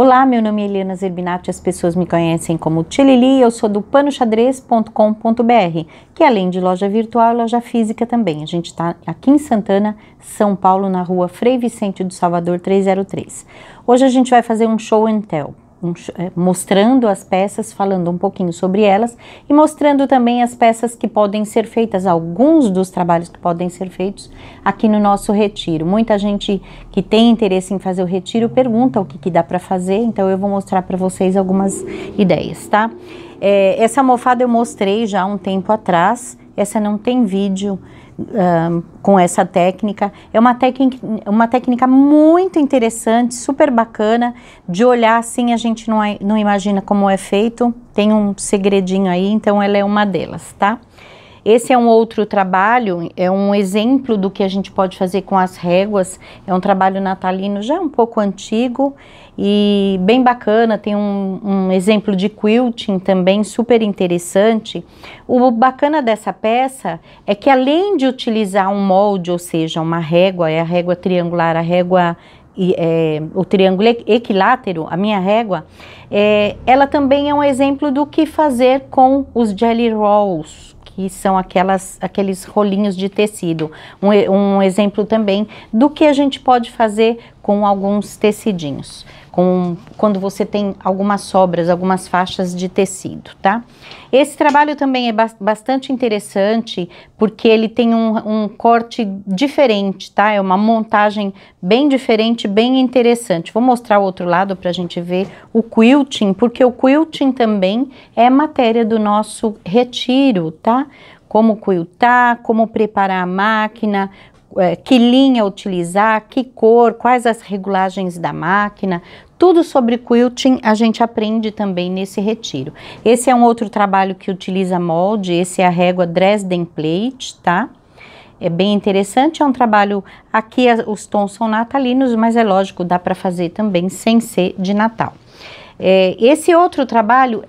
Olá, meu nome é Helena Zerbinati, as pessoas me conhecem como Tilili, eu sou do panoxadrez.com.br, que além de loja virtual, é loja física também. A gente está aqui em Santana, São Paulo, na rua Frei Vicente do Salvador 303. Hoje a gente vai fazer um show and tell um, é, mostrando as peças, falando um pouquinho sobre elas e mostrando também as peças que podem ser feitas, alguns dos trabalhos que podem ser feitos aqui no nosso retiro. Muita gente que tem interesse em fazer o retiro pergunta o que, que dá para fazer, então eu vou mostrar para vocês algumas ideias, tá? É, essa almofada eu mostrei já há um tempo atrás, essa não tem vídeo com essa técnica. É uma, uma técnica muito interessante, super bacana, de olhar assim a gente não, é, não imagina como é feito. Tem um segredinho aí, então ela é uma delas, tá? Esse é um outro trabalho, é um exemplo do que a gente pode fazer com as réguas. É um trabalho natalino já um pouco antigo e bem bacana. Tem um, um exemplo de quilting também super interessante. O bacana dessa peça é que além de utilizar um molde, ou seja, uma régua, é a régua triangular, a régua e, é, o triângulo equilátero, a minha régua, é, ela também é um exemplo do que fazer com os jelly rolls, que são aquelas, aqueles rolinhos de tecido. Um, um exemplo também do que a gente pode fazer com alguns tecidinhos com quando você tem algumas sobras, algumas faixas de tecido, tá? Esse trabalho também é ba bastante interessante porque ele tem um, um, corte diferente, tá? É uma montagem bem diferente, bem interessante. Vou mostrar o outro lado para a gente ver o quilting, porque o quilting também é matéria do nosso retiro, tá? Como quiltar, como preparar a máquina, é, que linha utilizar, que cor, quais as regulagens da máquina, tudo sobre quilting a gente aprende também nesse retiro. Esse é um outro trabalho que utiliza molde, esse é a régua Dresden Plate, tá? É bem interessante, é um trabalho, aqui é, os tons são natalinos, mas é lógico, dá para fazer também sem ser de Natal. É, esse outro trabalho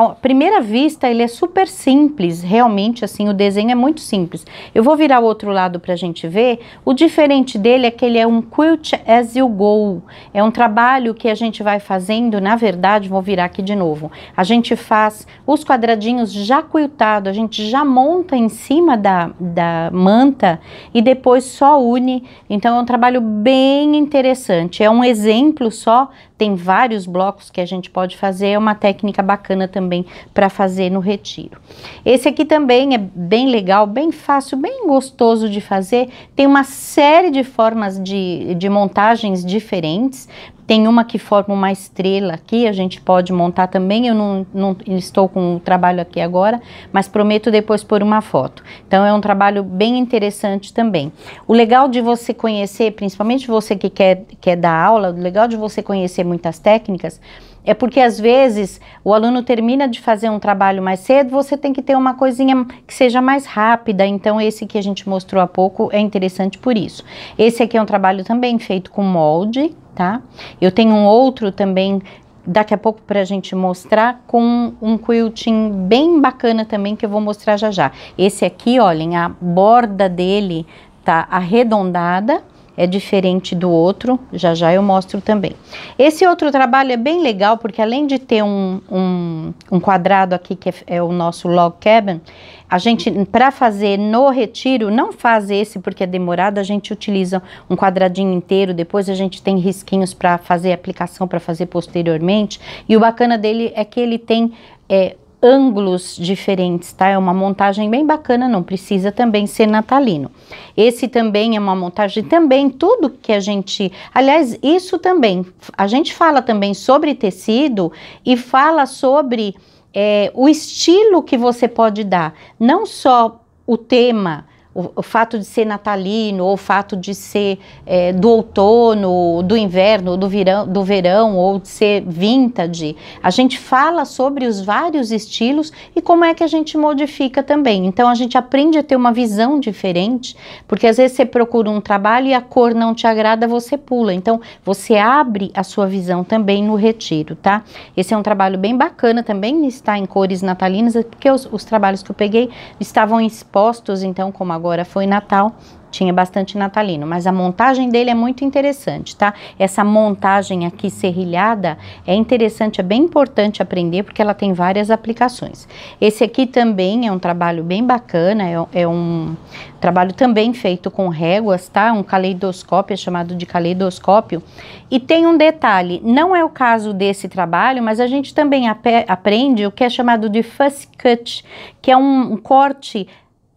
à primeira vista, ele é super simples, realmente, assim, o desenho é muito simples. Eu vou virar o outro lado para a gente ver. O diferente dele é que ele é um quilt as you go. É um trabalho que a gente vai fazendo, na verdade, vou virar aqui de novo. A gente faz os quadradinhos já quiltado, a gente já monta em cima da, da manta e depois só une. Então, é um trabalho bem interessante. É um exemplo só tem vários blocos que a gente pode fazer, é uma técnica bacana também para fazer no retiro. Esse aqui também é bem legal, bem fácil, bem gostoso de fazer, tem uma série de formas de, de montagens diferentes, tem uma que forma uma estrela aqui, a gente pode montar também. Eu não, não estou com o trabalho aqui agora, mas prometo depois pôr uma foto. Então é um trabalho bem interessante também. O legal de você conhecer, principalmente você que quer, quer dar aula, o legal de você conhecer muitas técnicas é porque às vezes o aluno termina de fazer um trabalho mais cedo, você tem que ter uma coisinha que seja mais rápida. Então, esse que a gente mostrou há pouco é interessante por isso. Esse aqui é um trabalho também feito com molde, tá? Eu tenho um outro também daqui a pouco para a gente mostrar com um quilting bem bacana também que eu vou mostrar já já. Esse aqui, olhem, a borda dele tá arredondada é diferente do outro, já já eu mostro também. Esse outro trabalho é bem legal, porque além de ter um, um, um quadrado aqui, que é, é, o nosso log cabin, a gente, para fazer no retiro, não faz esse porque é demorado, a gente utiliza um quadradinho inteiro, depois a gente tem risquinhos para fazer aplicação, para fazer posteriormente, e o bacana dele é que ele tem é, ângulos diferentes, tá? É uma montagem bem bacana, não precisa também ser natalino. Esse também é uma montagem também tudo que a gente, aliás, isso também, a gente fala também sobre tecido e fala sobre é, o estilo que você pode dar, não só o tema, o, o, fato de ser natalino, ou o fato de ser é, do outono, do inverno, do, virão, do verão, ou de ser vintage. A gente fala sobre os vários estilos e como é que a gente modifica também. Então a gente aprende a ter uma visão diferente, porque às vezes você procura um trabalho e a cor não te agrada, você pula. Então você abre a sua visão também no retiro, tá? Esse é um trabalho bem bacana também, está em cores natalinas, é porque os, os trabalhos que eu peguei estavam expostos, então, como a agora foi Natal, tinha bastante natalino, mas a montagem dele é muito interessante, tá? Essa montagem aqui serrilhada é interessante, é bem importante aprender porque ela tem várias aplicações. Esse aqui também é um trabalho bem bacana, é, é um trabalho também feito com réguas, tá? Um caleidoscópio, é chamado de caleidoscópio. E tem um detalhe, não é o caso desse trabalho, mas a gente também ap aprende o que é chamado de fuss cut, que é um, um corte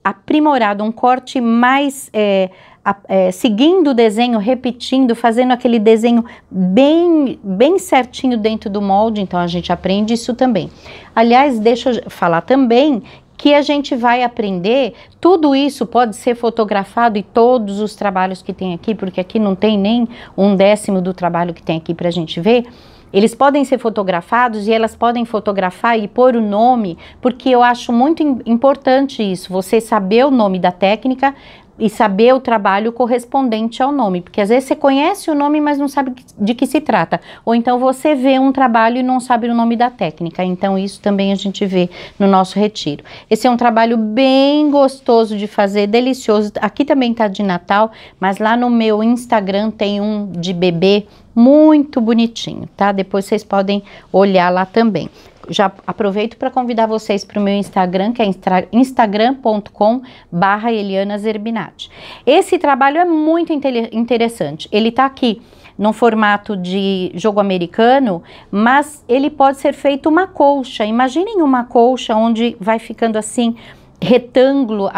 aprimorado, um corte mais é, a, é, seguindo o desenho, repetindo, fazendo aquele desenho bem, bem certinho dentro do molde. Então a gente aprende isso também. Aliás, deixa eu falar também que a gente vai aprender. Tudo isso pode ser fotografado e todos os trabalhos que tem aqui, porque aqui não tem nem um décimo do trabalho que tem aqui para a gente ver eles podem ser fotografados e elas podem fotografar e pôr o nome, porque eu acho muito importante isso, você saber o nome da técnica, e saber o trabalho correspondente ao nome, porque às vezes você conhece o nome, mas não sabe de que se trata, ou então você vê um trabalho e não sabe o nome da técnica. Então isso também a gente vê no nosso retiro. Esse é um trabalho bem gostoso de fazer, delicioso. Aqui também tá de Natal, mas lá no meu Instagram tem um de bebê muito bonitinho, tá? Depois vocês podem olhar lá também já aproveito para convidar vocês para o meu Instagram, que é instagram.com Eliana Zerbinati. Esse trabalho é muito interessante. Ele está aqui no formato de jogo americano, mas ele pode ser feito uma colcha. Imaginem uma colcha onde vai ficando assim retângulo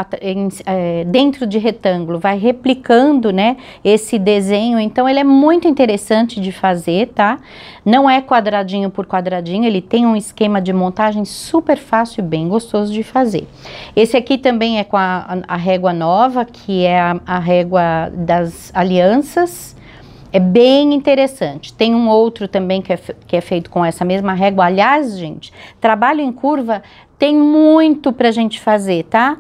é, dentro de retângulo vai replicando né esse desenho então ele é muito interessante de fazer tá não é quadradinho por quadradinho ele tem um esquema de montagem super fácil e bem gostoso de fazer esse aqui também é com a, a régua nova que é a, a régua das alianças é bem interessante. Tem um outro também que é, que é feito com essa mesma régua. Aliás, gente, trabalho em curva tem muito para a gente fazer, tá?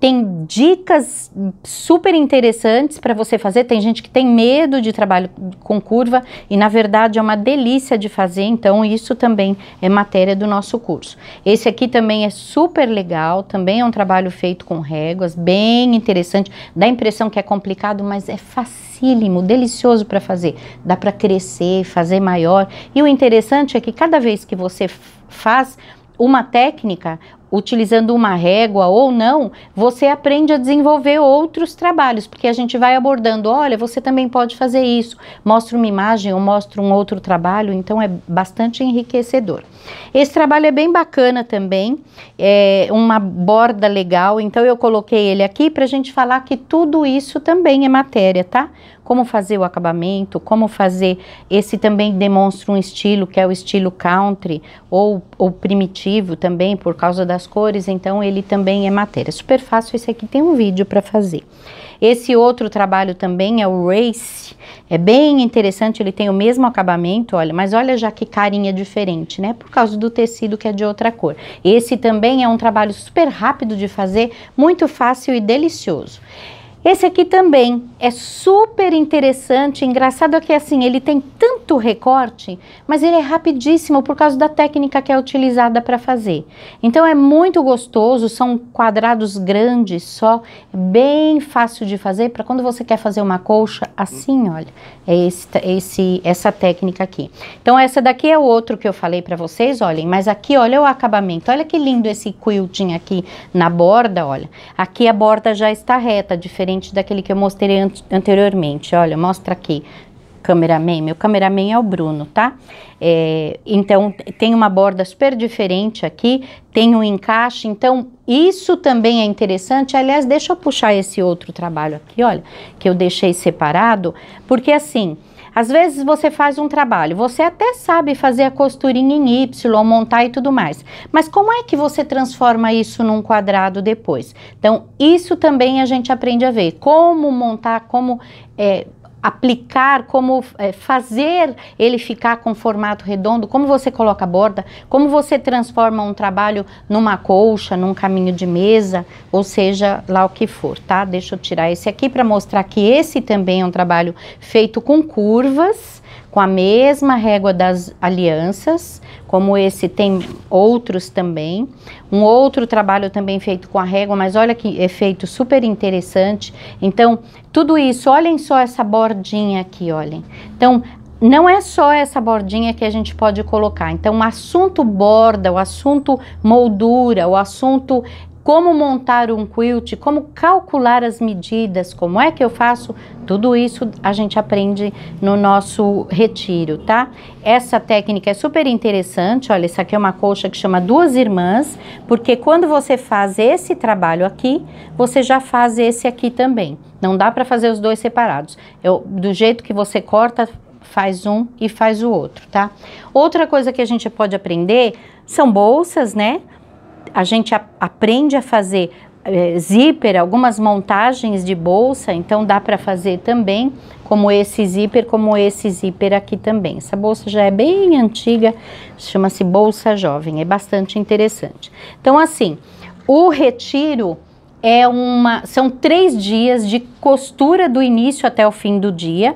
Tem dicas super interessantes para você fazer. Tem gente que tem medo de trabalho com curva e, na verdade, é uma delícia de fazer. Então, isso também é matéria do nosso curso. Esse aqui também é super legal. Também é um trabalho feito com réguas, bem interessante. Dá a impressão que é complicado, mas é facílimo, delicioso para fazer. Dá para crescer, fazer maior. E o interessante é que cada vez que você faz, uma técnica, utilizando uma régua ou não, você aprende a desenvolver outros trabalhos, porque a gente vai abordando, olha, você também pode fazer isso, mostra uma imagem ou mostra um outro trabalho, então é bastante enriquecedor. Esse trabalho é bem bacana também, é uma borda legal, então eu coloquei ele aqui para a gente falar que tudo isso também é matéria, tá? Como fazer o acabamento, como fazer, esse também demonstra um estilo que é o estilo country ou, ou primitivo também por causa das cores, então ele também é matéria. Super fácil, esse aqui tem um vídeo para fazer. Esse outro trabalho também é o Race, é bem interessante, ele tem o mesmo acabamento, olha, mas olha já que carinha diferente, né? Por causa do tecido que é de outra cor. Esse também é um trabalho super rápido de fazer, muito fácil e delicioso. Esse aqui também é super interessante, engraçado é que assim, ele tem tanto recorte, mas ele é rapidíssimo por causa da técnica que é utilizada para fazer. Então é muito gostoso, são quadrados grandes só, é bem fácil de fazer para quando você quer fazer uma colcha assim, olha, é esse, esse, essa técnica aqui. Então essa daqui é o outro que eu falei para vocês, olhem, mas aqui olha o acabamento, olha que lindo esse quilting aqui na borda, olha. Aqui a borda já está reta, diferente diferente daquele que eu mostrei an anteriormente. Olha, mostra aqui cameraman, meu cameraman é o Bruno, tá? É, então tem uma borda super diferente aqui, tem um encaixe, então isso também é interessante. Aliás, deixa eu puxar esse outro trabalho aqui, olha, que eu deixei separado, porque assim, às vezes você faz um trabalho, você até sabe fazer a costurinha em Y, montar e tudo mais, mas como é que você transforma isso num quadrado depois? Então, isso também a gente aprende a ver, como montar, como é, aplicar, como é, fazer ele ficar com formato redondo, como você coloca a borda, como você transforma um trabalho numa colcha, num caminho de mesa, ou seja, lá o que for, tá? Deixa eu tirar esse aqui para mostrar que esse também é um trabalho feito com curvas, com a mesma régua das alianças, como esse tem outros também. Um outro trabalho também feito com a régua, mas olha que efeito super interessante. Então, tudo isso, olhem só essa bordinha aqui, olhem. Então, não é só essa bordinha que a gente pode colocar. Então, o assunto borda, o assunto moldura, o assunto como montar um quilt, como calcular as medidas, como é que eu faço, tudo isso a gente aprende no nosso retiro, tá? Essa técnica é super interessante, olha, isso aqui é uma colcha que chama duas irmãs, porque quando você faz esse trabalho aqui, você já faz esse aqui também. Não dá para fazer os dois separados. Eu, do jeito que você corta, faz um e faz o outro, tá? Outra coisa que a gente pode aprender são bolsas, né? a gente a, aprende a fazer é, zíper, algumas montagens de bolsa, então dá para fazer também, como esse zíper, como esse zíper aqui também. Essa bolsa já é bem antiga, chama-se Bolsa Jovem, é bastante interessante. Então, assim, o retiro é uma. São três dias de costura do início até o fim do dia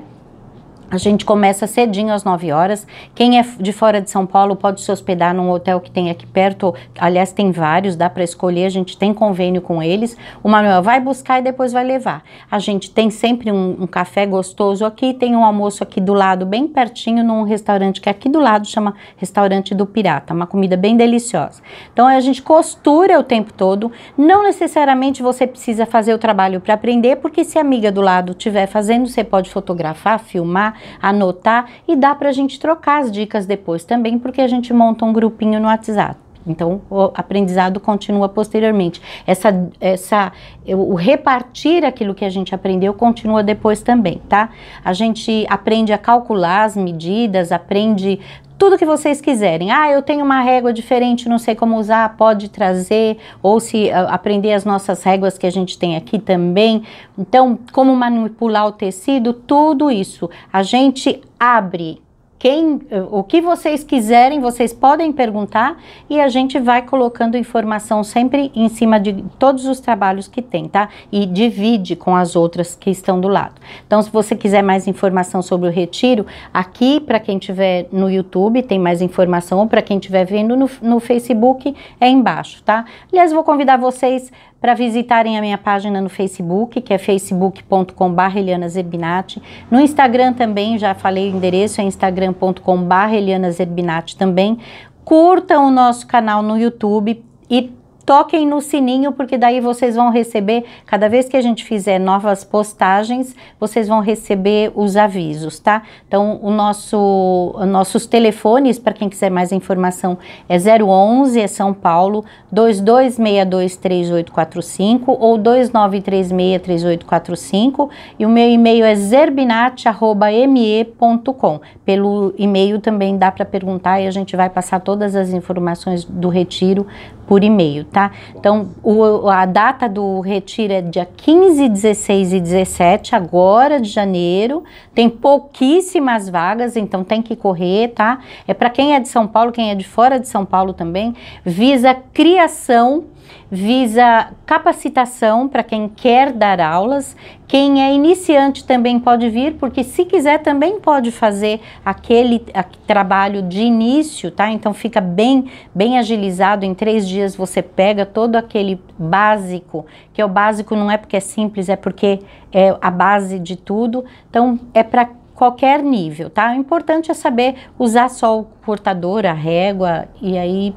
a gente começa cedinho às 9 horas. Quem é de fora de São Paulo pode se hospedar num hotel que tem aqui perto. Aliás, tem vários, dá para escolher. A gente tem convênio com eles. O Manuel vai buscar e depois vai levar. A gente tem sempre um, um café gostoso aqui. Tem um almoço aqui do lado, bem pertinho, num restaurante que aqui do lado chama Restaurante do Pirata. Uma comida bem deliciosa. Então a gente costura o tempo todo. Não necessariamente você precisa fazer o trabalho para aprender, porque se a amiga do lado estiver fazendo, você pode fotografar, filmar anotar e dá para a gente trocar as dicas depois também, porque a gente monta um grupinho no WhatsApp. Então, o aprendizado continua posteriormente. Essa, essa, o repartir aquilo que a gente aprendeu continua depois também, tá? A gente aprende a calcular as medidas, aprende tudo que vocês quiserem. Ah, eu tenho uma régua diferente, não sei como usar, pode trazer, ou se uh, aprender as nossas réguas que a gente tem aqui também. Então, como manipular o tecido, tudo isso. A gente abre quem, o que vocês quiserem, vocês podem perguntar e a gente vai colocando informação sempre em cima de todos os trabalhos que tem, tá? E divide com as outras que estão do lado. Então, se você quiser mais informação sobre o retiro, aqui para quem tiver no YouTube tem mais informação ou para quem estiver vendo no, no Facebook é embaixo, tá? Aliás, vou convidar vocês para visitarem a minha página no Facebook, que é facebook.com.br Eliana Zerbinati. No Instagram também, já falei o endereço, é instagram.com.br Eliana Zerbinati também. Curtam o nosso canal no YouTube e toquem no sininho, porque daí vocês vão receber, cada vez que a gente fizer novas postagens, vocês vão receber os avisos, tá? Então, o nosso, os nossos telefones, para quem quiser mais informação, é 011, é São Paulo, 22623845 ou 29363845 e o meu e-mail é zerbinat.me.com. Pelo e-mail também dá para perguntar e a gente vai passar todas as informações do retiro por e-mail, tá? Então, o, a data do retiro é dia 15, 16 e 17, agora de janeiro. Tem pouquíssimas vagas, então tem que correr, tá? É para quem é de São Paulo, quem é de fora de São Paulo também, visa criação visa capacitação para quem quer dar aulas. Quem é iniciante também pode vir, porque se quiser também pode fazer aquele trabalho de início, tá? Então fica bem, bem agilizado. Em três dias você pega todo aquele básico, que é o básico não é porque é simples, é porque é a base de tudo. Então é para qualquer nível, tá? O importante é saber usar só o cortador, a régua e aí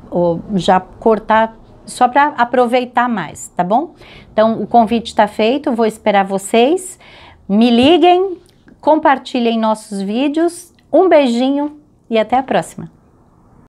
já cortar só para aproveitar mais, tá bom? Então, o convite está feito, vou esperar vocês. Me liguem, compartilhem nossos vídeos. Um beijinho e até a próxima!